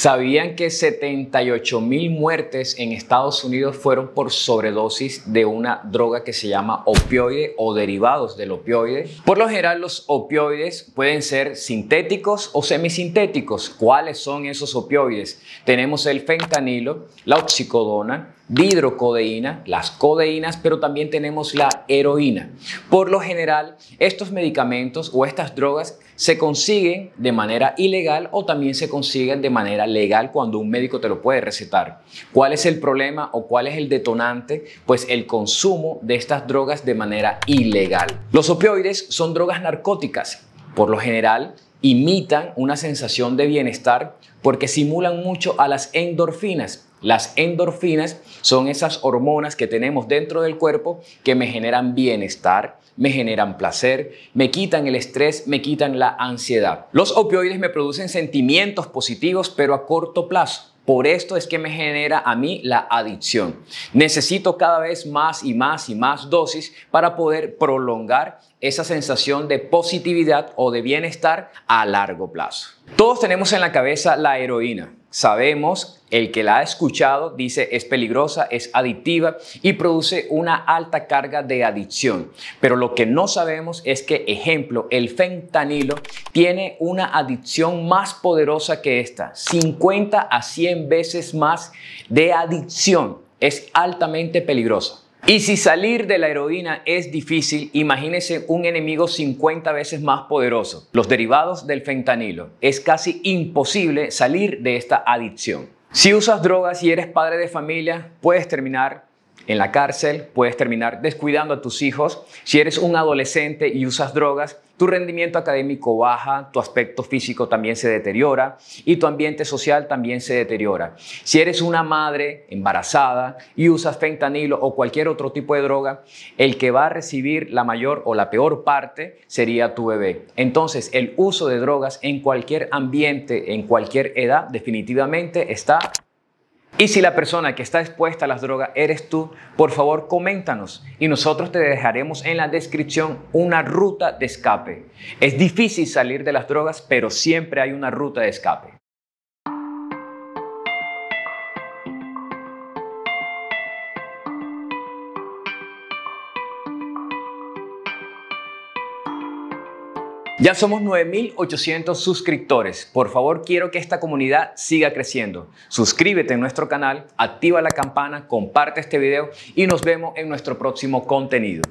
¿Sabían que 78 mil muertes en Estados Unidos fueron por sobredosis de una droga que se llama opioide o derivados del opioide? Por lo general, los opioides pueden ser sintéticos o semisintéticos. ¿Cuáles son esos opioides? Tenemos el fentanilo, la oxicodona, hidrocodeína, las codeínas, pero también tenemos la heroína. Por lo general, estos medicamentos o estas drogas se consiguen de manera ilegal o también se consiguen de manera legal cuando un médico te lo puede recetar. ¿Cuál es el problema o cuál es el detonante? Pues el consumo de estas drogas de manera ilegal. Los opioides son drogas narcóticas. Por lo general, imitan una sensación de bienestar porque simulan mucho a las endorfinas. Las endorfinas son esas hormonas que tenemos dentro del cuerpo que me generan bienestar, me generan placer, me quitan el estrés, me quitan la ansiedad. Los opioides me producen sentimientos positivos, pero a corto plazo. Por esto es que me genera a mí la adicción. Necesito cada vez más y más y más dosis para poder prolongar esa sensación de positividad o de bienestar a largo plazo. Todos tenemos en la cabeza la heroína sabemos, el que la ha escuchado dice es peligrosa, es adictiva y produce una alta carga de adicción. Pero lo que no sabemos es que, ejemplo, el fentanilo tiene una adicción más poderosa que esta, 50 a 100 veces más de adicción. Es altamente peligrosa. Y si salir de la heroína es difícil, imagínese un enemigo 50 veces más poderoso, los derivados del fentanilo. Es casi imposible salir de esta adicción. Si usas drogas y eres padre de familia, puedes terminar en la cárcel, puedes terminar descuidando a tus hijos. Si eres un adolescente y usas drogas, tu rendimiento académico baja, tu aspecto físico también se deteriora y tu ambiente social también se deteriora. Si eres una madre embarazada y usas fentanilo o cualquier otro tipo de droga, el que va a recibir la mayor o la peor parte sería tu bebé. Entonces, el uso de drogas en cualquier ambiente, en cualquier edad, definitivamente está y si la persona que está expuesta a las drogas eres tú, por favor coméntanos y nosotros te dejaremos en la descripción una ruta de escape. Es difícil salir de las drogas, pero siempre hay una ruta de escape. Ya somos 9.800 suscriptores. Por favor, quiero que esta comunidad siga creciendo. Suscríbete en nuestro canal, activa la campana, comparte este video y nos vemos en nuestro próximo contenido.